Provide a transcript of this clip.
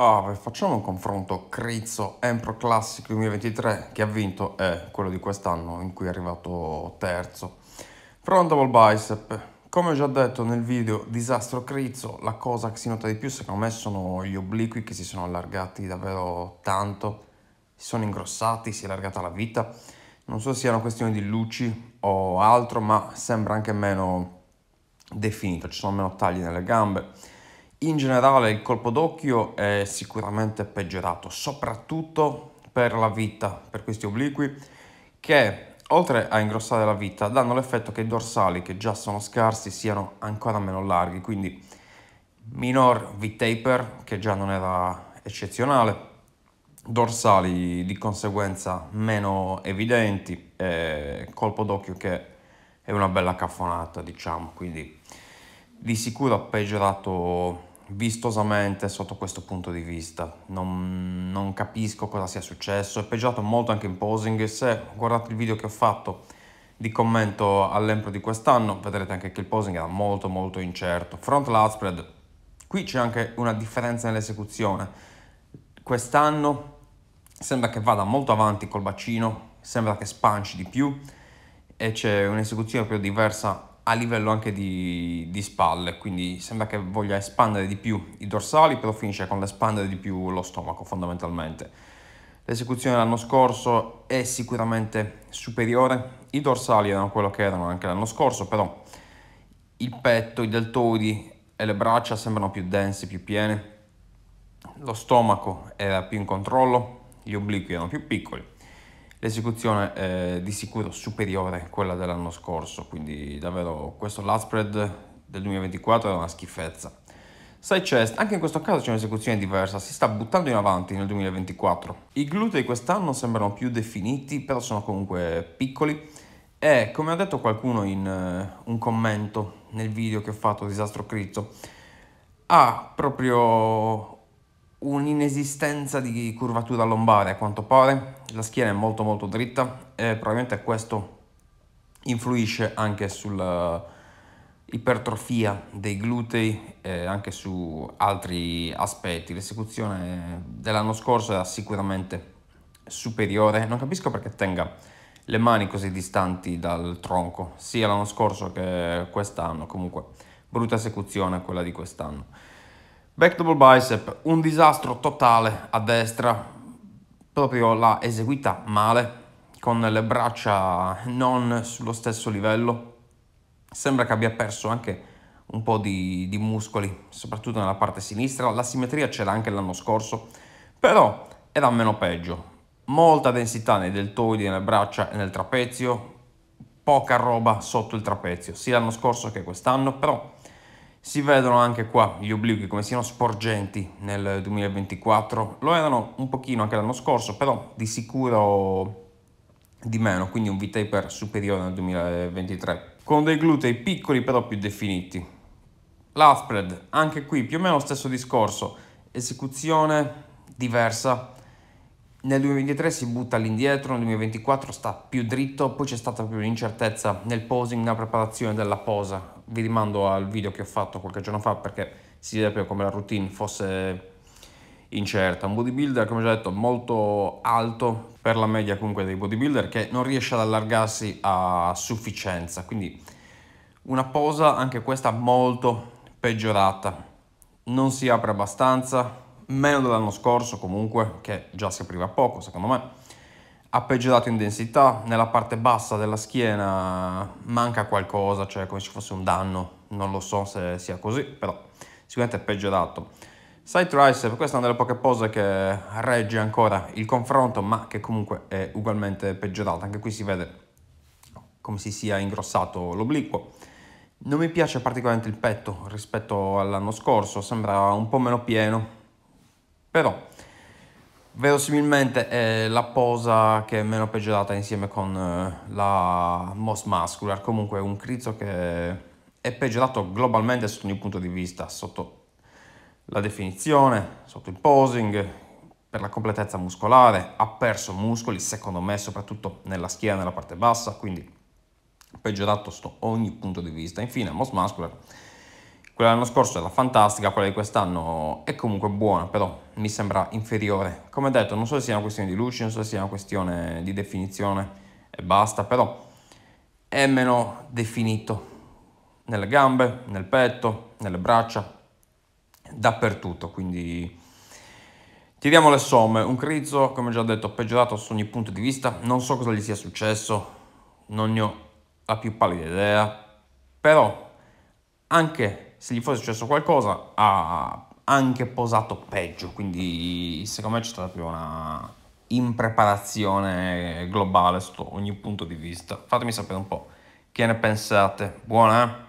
Oh, facciamo un confronto Crizzo Empro Classic 2023 che ha vinto è quello di quest'anno in cui è arrivato terzo. Frontable bicep. Come ho già detto nel video disastro Crizzo, la cosa che si nota di più secondo me sono gli obliqui che si sono allargati davvero tanto, si sono ingrossati, si è allargata la vita. Non so se sia una questione di luci o altro, ma sembra anche meno definito, ci sono meno tagli nelle gambe in generale il colpo d'occhio è sicuramente peggiorato, soprattutto per la vita, per questi obliqui, che oltre a ingrossare la vita danno l'effetto che i dorsali, che già sono scarsi, siano ancora meno larghi, quindi minor V-taper, che già non era eccezionale, dorsali di conseguenza meno evidenti, e colpo d'occhio che è una bella caffonata, diciamo, quindi di sicuro ha peggiorato vistosamente sotto questo punto di vista. Non, non, capisco cosa sia successo, è peggiorato molto anche in posing. Se guardate il video che ho fatto di commento all'Empro di quest'anno, vedrete anche che il posing era molto molto incerto. Front lat spread, qui c'è anche una differenza nell'esecuzione. Quest'anno sembra che vada molto avanti col bacino, sembra che spanci di più e c'è un'esecuzione più diversa a livello anche di, di, spalle, quindi sembra che voglia espandere di più i dorsali, però finisce con l'espandere di più lo stomaco fondamentalmente. L'esecuzione dell'anno scorso è sicuramente superiore, i dorsali erano quello che erano anche l'anno scorso, però il petto, i deltoidi e le braccia sembrano più densi, più piene, lo stomaco era più in controllo, gli obliqui erano più piccoli l'esecuzione è eh, di sicuro superiore a quella dell'anno scorso, quindi davvero questo last spread del 2024 è una schifezza. Side chest, anche in questo caso c'è un'esecuzione diversa, si sta buttando in avanti nel 2024. I glutei quest'anno sembrano più definiti, però sono comunque piccoli e come ha detto qualcuno in uh, un commento nel video che ho fatto Disastro Crizzo, ha proprio un'inesistenza di curvatura lombare a quanto pare, la schiena è molto molto dritta e probabilmente questo influisce anche sulla ipertrofia dei glutei e anche su altri aspetti. L'esecuzione dell'anno scorso era sicuramente superiore, non capisco perché tenga le mani così distanti dal tronco, sia l'anno scorso che quest'anno, comunque brutta esecuzione quella di quest'anno. Back double bicep, un disastro totale a destra, proprio l'ha eseguita male, con le braccia non sullo stesso livello. Sembra che abbia perso anche un po' di, di muscoli, soprattutto nella parte sinistra. La simmetria c'era anche l'anno scorso, però era meno peggio. Molta densità nei deltoidi, nelle braccia e nel trapezio, poca roba sotto il trapezio, sia l'anno scorso che quest'anno, però si vedono anche qua gli obliqui come siano sporgenti nel 2024, lo erano un pochino anche l'anno scorso, però di sicuro di meno, quindi un V-taper superiore nel 2023, con dei glutei piccoli però più definiti. L'Afpred, anche qui più o meno lo stesso discorso, esecuzione diversa, nel 2023 si butta all'indietro, nel 2024 sta più dritto, poi c'è stata più incertezza nel posing, nella preparazione della posa vi rimando al video che ho fatto qualche giorno fa perché si vede come la routine fosse incerta. Un bodybuilder, come già detto, molto alto per la media comunque dei bodybuilder che non riesce ad allargarsi a sufficienza, quindi una posa anche questa molto peggiorata. Non si apre abbastanza, meno dell'anno scorso comunque, che già si apriva poco secondo me ha peggiorato in densità, nella parte bassa della schiena manca qualcosa, cioè come se ci fosse un danno, non lo so se sia così, però sicuramente è peggiorato. Side tricep, questa è una delle poche pose che regge ancora il confronto, ma che comunque è ugualmente peggiorata, anche qui si vede come si sia ingrossato l'obliquo. Non mi piace particolarmente il petto rispetto all'anno scorso, sembra un po' meno pieno, però Verosimilmente è la posa che è meno peggiorata insieme con eh, la Most Muscular, comunque è un crizzo che è peggiorato globalmente sotto ogni punto di vista, sotto la definizione, sotto il posing, per la completezza muscolare, ha perso muscoli, secondo me, soprattutto nella schiena, nella parte bassa, quindi peggiorato sotto ogni punto di vista. Infine, Most Muscular quella dell'anno scorso era fantastica, quella di quest'anno è comunque buona, però mi sembra inferiore. Come detto, non so se sia una questione di luce, non so se sia una questione di definizione e basta, però è meno definito nelle gambe, nel petto, nelle braccia, dappertutto, quindi... Tiriamo le somme, un Crizzo, come già detto, peggiorato su ogni punto di vista, non so cosa gli sia successo, non ne ho la più pallida idea, però anche se gli fosse successo qualcosa ha anche posato peggio, quindi secondo me c'è stata più una impreparazione globale sotto ogni punto di vista. Fatemi sapere un po' che ne pensate. Buona? Eh?